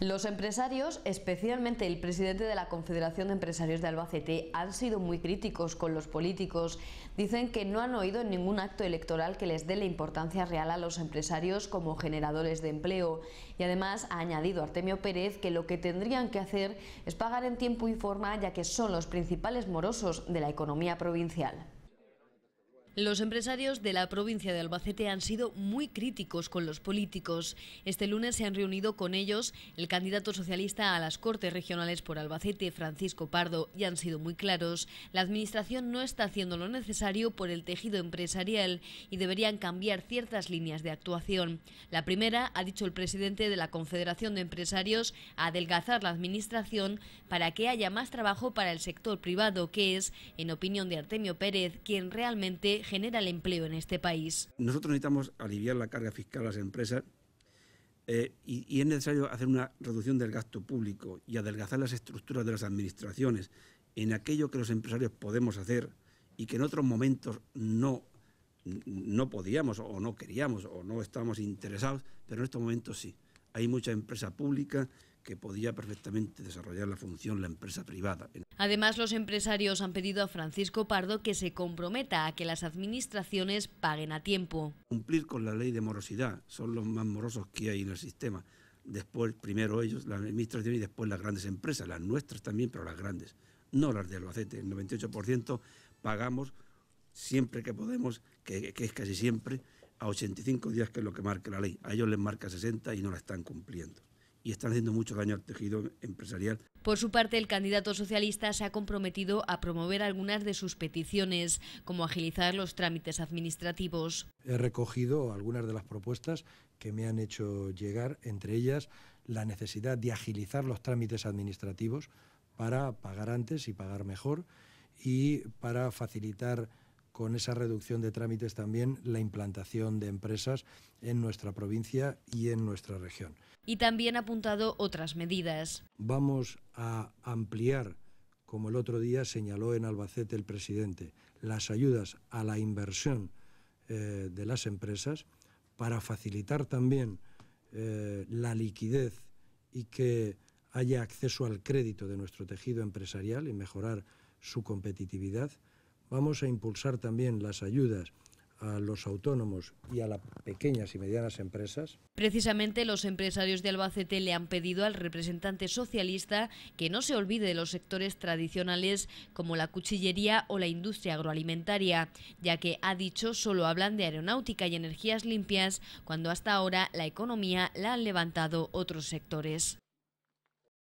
Los empresarios, especialmente el presidente de la Confederación de Empresarios de Albacete, han sido muy críticos con los políticos. Dicen que no han oído en ningún acto electoral que les dé la importancia real a los empresarios como generadores de empleo. Y además ha añadido Artemio Pérez que lo que tendrían que hacer es pagar en tiempo y forma ya que son los principales morosos de la economía provincial. Los empresarios de la provincia de Albacete han sido muy críticos con los políticos. Este lunes se han reunido con ellos el candidato socialista a las Cortes Regionales por Albacete, Francisco Pardo, y han sido muy claros. La Administración no está haciendo lo necesario por el tejido empresarial y deberían cambiar ciertas líneas de actuación. La primera, ha dicho el presidente de la Confederación de Empresarios, adelgazar la Administración para que haya más trabajo para el sector privado, que es, en opinión de Artemio Pérez, quien realmente genera el empleo en este país. Nosotros necesitamos aliviar la carga fiscal a las empresas eh, y, es necesario hacer una reducción del gasto público y adelgazar las estructuras de las administraciones en aquello que los empresarios podemos hacer y que en otros momentos no, no podíamos o no queríamos o no estábamos interesados, pero en estos momentos sí. Hay mucha empresa pública que podía perfectamente desarrollar la función la empresa privada. Además, los empresarios han pedido a Francisco Pardo que se comprometa a que las administraciones paguen a tiempo. Cumplir con la ley de morosidad, son los más morosos que hay en el sistema. Después, primero ellos, la administración y después las grandes empresas, las nuestras también, pero las grandes, no las de Albacete. El 98% pagamos siempre que podemos, que, que es casi siempre, a 85 días, que es lo que marca la ley. A ellos les marca 60 y no la están cumpliendo y están haciendo mucho daño al tejido empresarial. Por su parte, el candidato socialista se ha comprometido a promover algunas de sus peticiones, como agilizar los trámites administrativos. He recogido algunas de las propuestas que me han hecho llegar, entre ellas la necesidad de agilizar los trámites administrativos para pagar antes y pagar mejor y para facilitar con esa reducción de trámites también la implantación de empresas en nuestra provincia y en nuestra región. Y también ha apuntado otras medidas. Vamos a ampliar, como el otro día señaló en Albacete el presidente, las ayudas a la inversión eh, de las empresas para facilitar también eh, la liquidez y que haya acceso al crédito de nuestro tejido empresarial y mejorar su competitividad. Vamos a impulsar también las ayudas a los autónomos y a las pequeñas y medianas empresas. Precisamente los empresarios de Albacete le han pedido al representante socialista que no se olvide de los sectores tradicionales como la cuchillería o la industria agroalimentaria, ya que ha dicho solo hablan de aeronáutica y energías limpias cuando hasta ahora la economía la han levantado otros sectores.